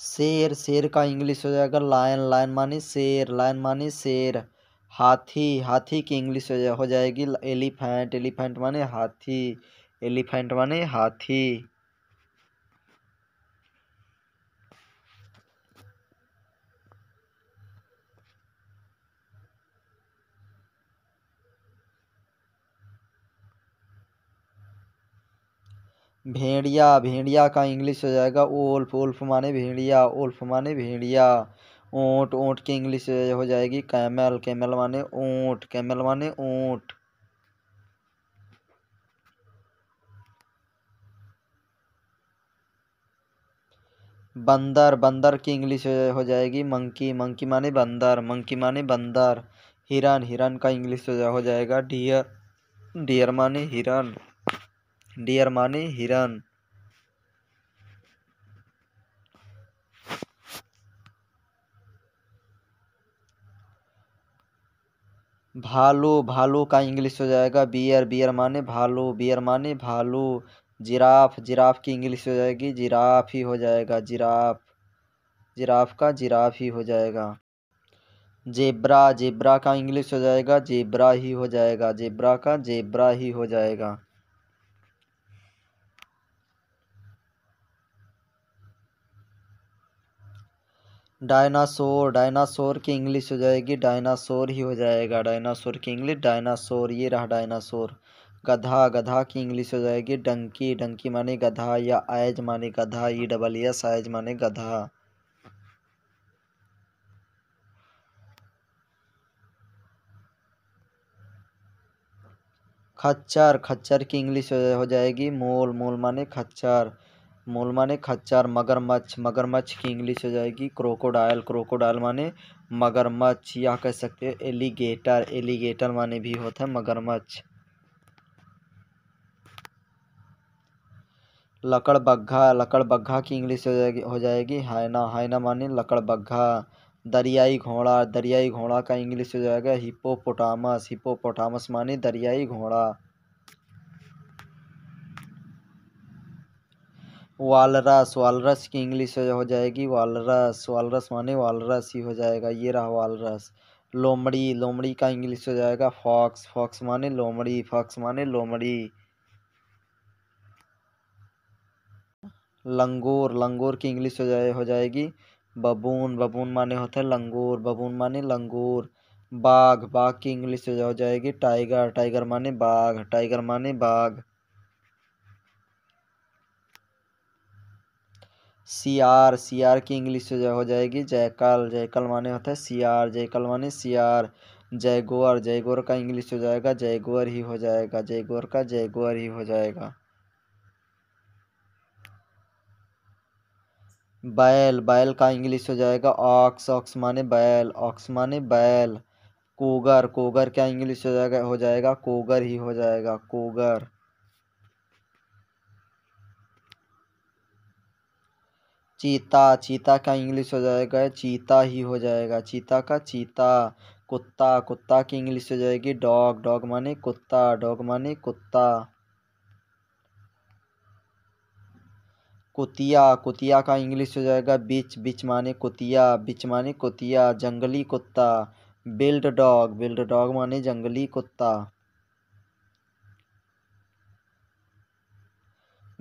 शेर शेर का इंग्लिश हो जाएगा लायन लायन माने शेर लायन माने शेर हाथी हाथी की इंग्लिश हो जाएगी एलिफेंट एलिफेंट माने हाथी एलिफेंट माने हाथी भेड़िया भेड़िया का इंग्लिश हो जाएगा ओल्फ ओल्फ माने भेड़िया ओल्फ माने भेड़िया ऊँट ऊँट की इंग्लिश हो जाएगी कैमल कैमल माने ऊँट कैमल माने ऊँट बंदर बंदर की इंग्लिश हो जाएगी मंकी मंकी माने बंदर मंकी माने बंदर हिरन हिरन का इंग्लिश हो जाएगा डियर डियर माने हिरन डियर माने हिरन भालो भालो का इंग्लिश हो जाएगा बियर बियर माने भालो बियर माने भालो जिराफ जिराफ की इंग्लिश हो जाएगी जिराफ ही हो जाएगा जिराफ जिराफ का जिराफ ही हो जाएगा जेब्रा जेब्रा का इंग्लिश हो जाएगा जेब्रा ही हो जाएगा जेब्रा का जेब्रा ही हो जाएगा डायनासोर डायनासोर की इंग्लिश हो जाएगी डायनासोर ही हो जाएगा डायनासोर की इंग्लिश डायनासोर ये रहा डायनासोर गधा गधा की इंग्लिश हो जाएगी डंकी डंकी माने गधा या आयज माने गधा ई डबल एस आयज माने गधा खच्चर खच्चर की इंग्लिश हो जाएगी मोल मोल माने खच्चर मोल माने खच्चर मगरमच्छ मगरमच्छ की इंग्लिश हो जाएगी क्रोकोडाइल क्रोकोडाइल माने मगरमच्छ या कह सकते हैं एलिगेटर एलिगेटर माने भी होता है मगरमच्छ लकड़बग्घा लकड़बग्घा की इंग्लिश हो जाएगी हो जाएगी हाइना हाइना माने लकड़बग्घा दरियाई घोड़ा दरियाई घोड़ा का इंग्लिश हो जाएगा हिपोपोटामस हिपोपोटामस माने दरियाई घोड़ा वालरस वालरस की इंग्लिश हो जाएगी वालरस वालरस माने वालरस ही हो जाएगा ये रहा वालरस लोमड़ी लोमड़ी का इंग्लिश हो जाएगा फॉक्स फॉक्स माने लोमड़ी फॉक्स माने लोमड़ी लंगूर लंगूर की इंग्लिश हो जाए हो जाएगी बबून बबून माने होता है लंगूर बबून माने लंगूर बाघ बाघ की इंग्लिश हो जाएगी टाइगर टाइगर माने बाघ टाइगर माने बाघ सी आर सी आर की इंग्लिश हो जाएगी जयकाल जयकाल माने होता है आर जयकाल माने सी आर जयगोर जयगोर का इंग्लिश हो जाएगा जयगोर ही हो जाएगा जयगोर का जयगोर ही हो जाएगा बैल बैल का इंग्लिश हो जाएगा ऑक्स ऑक्स माने बैल ऑक्स माने बैल कोगर कोगर क्या इंग्लिश हो जाएगा हो जाएगा कोगर ही हो जाएगा कोगर चीता चीता का इंग्लिश हो जाएगा चीता ही हो जाएगा चीता का चीता कुत्ता कुत्ता की इंग्लिश हो जाएगी डॉग डॉग माने कुत्ता डॉग माने कुत्ता कुतिया कुतिया का इंग्लिश हो जाएगा बिच बिच माने कुतिया बिच माने कुतिया जंगली कुत्ता बिल्ड डॉग बिल्ड डॉग माने जंगली कुत्ता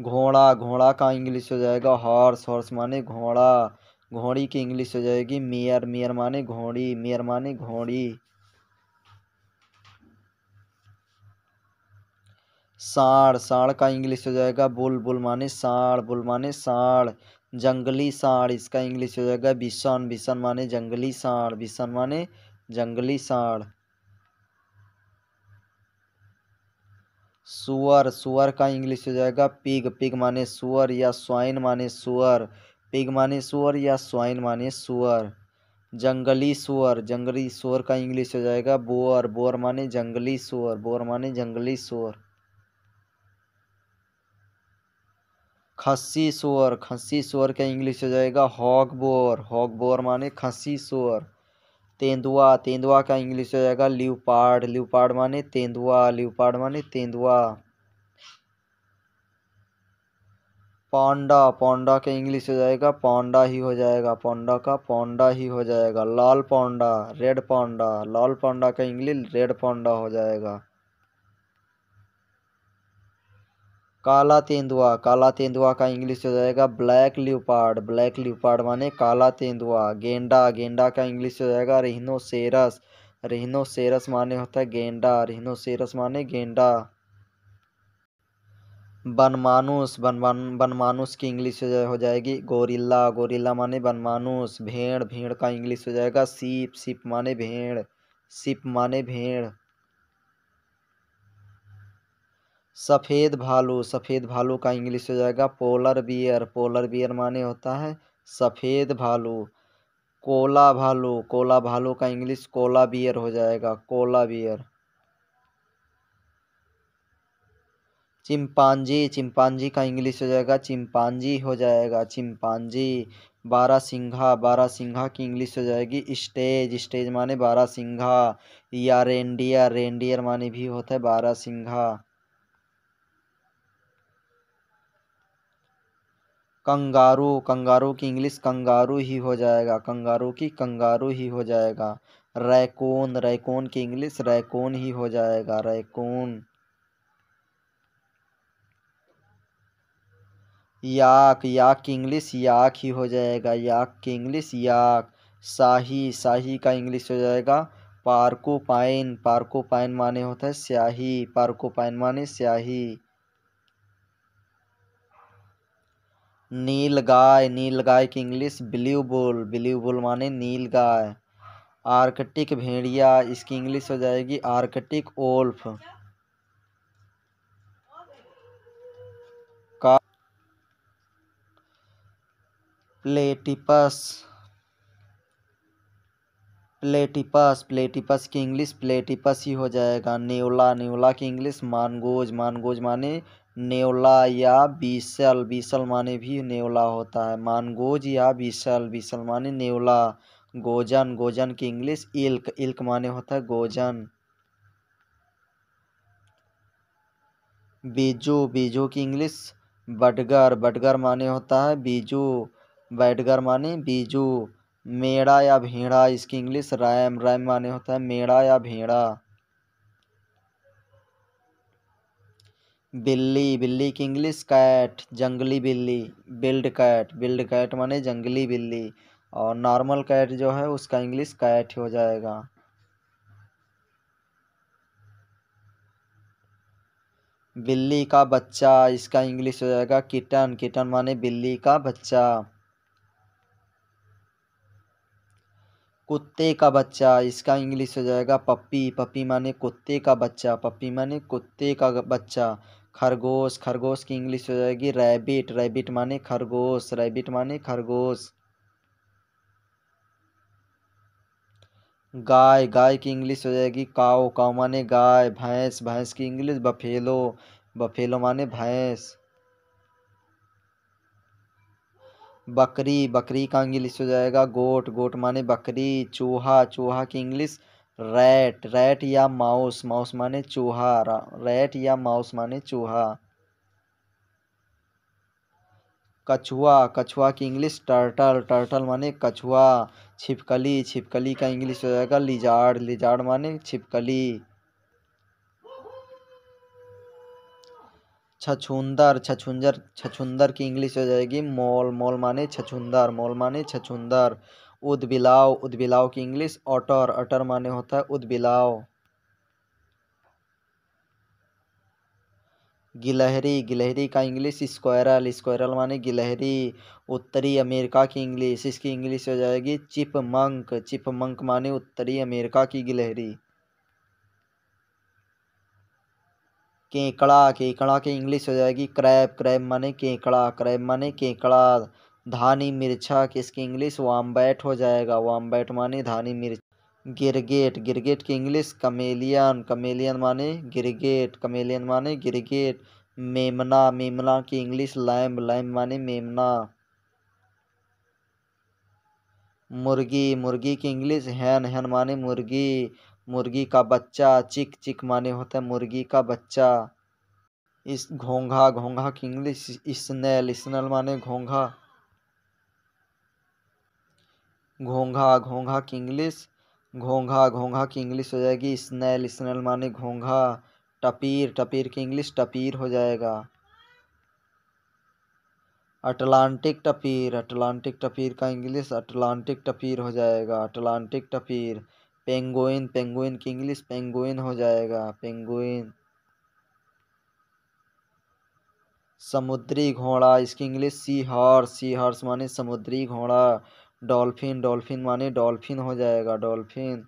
घोड़ा घोड़ा का इंग्लिश हो जाएगा हॉर्स हॉर्स माने घोड़ा घोड़ी की इंग्लिश हो जाएगी मेयर मेयर माने घोड़ी मेयर माने घोड़ी साढ़ साढ़ का इंग्लिश हो जाएगा बुल बुल माने साढ़ बुल माने साढ़ जंगली साढ़ इसका इंग्लिश हो जाएगा बिशन बिशन माने जंगली साढ़ बिशन माने जंगली साढ़ सुअर सुअर का इंग्लिश हो जाएगा पिग पिग माने सुअर या स्वाइन माने सुअर पिग माने सुअर या स्वाइन माने सुअर जंगली सुअर जंगली सुअर का इंग्लिश हो जाएगा बोअर बोअर माने जंगली सुअर बोअर माने जंगली सुअर खस्सी सुअर खस्सी सुअर का इंग्लिश हो जाएगा हॉक बोअर हॉक बोअर माने खस्सी सुअर तेंदुआ तेंदुआ का इंग्लिश हो जाएगा ल्यूपार्ड ल्यूपार्ड माने तेंदुआ ल्यूपार्ड माने तेंदुआ पांडा पांडा का इंग्लिश हो जाएगा पांडा ही हो जाएगा पांडा का पांडा ही हो जाएगा लाल पांडा रेड पांडा लाल पांडा का इंग्लिश रेड पांडा हो जाएगा काला तेंदुआ काला तेंदुआ का इंग्लिश हो जाएगा ब्लैक ल्यूपार्ड ब्लैक ल्यूपार्ड माने काला तेंदुआ गेंडा गेंडा का इंग्लिश हो जाएगा रिहिनोसेरस सेरस माने होता है गेंडा सेरस माने गेंडा बनमानुस बनमान बनमानुस की इंग्लिश हो, जाए, हो जाएगी गोरिल्ला गोरिल्ला माने बनमानुस भेड़ भेड़ का इंग्लिश हो जाएगा सीप सीप माने भेड़ सीप माने भेड़ सफ़ेद भालू सफ़ेद भालू का इंग्लिश हो जाएगा पोलर बियर पोलर बियर माने होता है सफ़ेद भालू कोला भालू कोला भालू का इंग्लिश कोला बियर हो जाएगा कोला बियर चिंपांजी चिंपांजी का इंग्लिश हो जाएगा चिंपांजी हो जाएगा चिंपांजी बारह सिंघा बारह सिंघा की इंग्लिश हो जाएगी स्टेज स्टेज माने बारह सिंघा या रेंडियर रेंडियर माने भी होता है बारह सिंघा कंगारू कंगारू की इंग्लिश कंगारू ही हो जाएगा कंगारू की कंगारू ही हो जाएगा रैकोन रैकोन की इंग्लिश रैकोन ही हो जाएगा रैकोन याक याक की इंग्लिश याक ही हो जाएगा याक की इंग्लिश याक शाही शाही का इंग्लिश हो जाएगा पार्को पाइन पार्को पाइन माने होता है स्याही पार्को पाइन माने स्याही नील गाय नील गाय की English blue bull blue bull माने नील गाय आर्कटिक भेड़िया इसकी इंग्लिश हो जाएगी आर्कटिक ओल्फ का प्लेटिपस प्लेटिपस प्लेटिपस की इंग्लिश प्लेटिपस ही हो जाएगा नेवला नेवला की इंग्लिश मानगोज मानगोज माने नेवला या बीसल बीसल माने भी नेवला होता है मानगोज या बीसल बीसल माने नेवला गोजन गोजन की इंग्लिश इल्क इल्क माने होता है गोजन बीजू बीजू की इंग्लिश बटगर बटगर माने होता है बीजू बैटगर माने बीजू मेड़ा या भेड़ा इसकी इंग्लिश रैम रैम माने होता है मेड़ा या भेड़ा बिल्ली बिल्ली की इंग्लिश कैट जंगली बिल्ली बिल्ड कैट बिल्ड कैट माने जंगली बिल्ली और नॉर्मल कैट जो है उसका इंग्लिश कैट हो जाएगा बिल्ली का बच्चा इसका इंग्लिश हो जाएगा किटन किटन माने बिल्ली का बच्चा कुत्ते का बच्चा इसका इंग्लिश हो जाएगा पप्पी पप्पी माने कुत्ते का बच्चा पप्पी माने कुत्ते का बच्चा खरगोश खरगोश की इंग्लिश हो जाएगी रैबिट रैबिट माने खरगोश रैबिट माने खरगोश गाय गाय की इंग्लिश हो जाएगी काओ काओ माने गाय भैंस भैंस की इंग्लिश बफेलो बफेलो माने भैंस बकरी बकरी का इंग्लिश हो जाएगा गोट गोट माने बकरी चूहा चूहा की इंग्लिश रैट रैट या माउस माउस माने चूहा रैट या माउस माने चूहा कछुआ कछुआ की इंग्लिश टर्टल टर्टल माने कछुआ छिपकली छिपकली का इंग्लिश हो जाएगा लिजार्ड लिजार्ड माने छिपकली छछुंदर छछुंदर छछुंदर की इंग्लिश हो जाएगी मॉल मॉल माने छछुंदर मॉल माने छछुंदर उदबिलाव उदबिलाव की इंग्लिश ऑटर अटर माने होता है उदबिलाव गिलहरी गिलहरी का इंग्लिश स्क्वायरल स्क्वायरल माने गिलहरी उत्तरी अमेरिका की इंग्लिश इसकी इंग्लिश हो जाएगी चिप मंक चिप मंक माने उत्तरी अमेरिका की गिलहरी केकड़ा केकड़ा की के इंग्लिश हो जाएगी क्रैब क्रैब माने केकड़ा क्रैब माने केकड़ा धानी मिर्चा किसकी इंग्लिश वामबैट हो जाएगा वामबैट माने धानी मिर्च गिरगेट गिरगेट की इंग्लिश कमेलियन कमेलियन माने गिरगेट कमेलियन माने गिरगेट मेमना मेमना की इंग्लिश लैम लैम माने मेमना मुर्गी मुर्गी की इंग्लिश हैन हैन माने मुर्गी मुर्गी का बच्चा चिक चिक माने होता है मुर्गी का बच्चा इस घोंघा घोंघा की इंग्लिश स्नेल स्नेल माने घोंघा घोंघा घोंघा की इंग्लिश घोंघा घोंघा की इंग्लिश हो जाएगी स्नेल स्नैल माने घोंघा टपीर टपीर की इंग्लिश टपीर हो जाएगा अटलांटिक टपीर अटलांटिक टपीर का इंग्लिश अटलांटिक टपीर हो जाएगा अटलांटिक टपीर पेंगुइन पेंगुइन की इंग्लिश पेंगुइन हो जाएगा पेंगुइन समुद्री घोड़ा इसकी English seahorse seahorse माने समुद्री घोड़ा डॉल्फिन डॉल्फिन माने डॉल्फिन हो जाएगा डॉल्फिन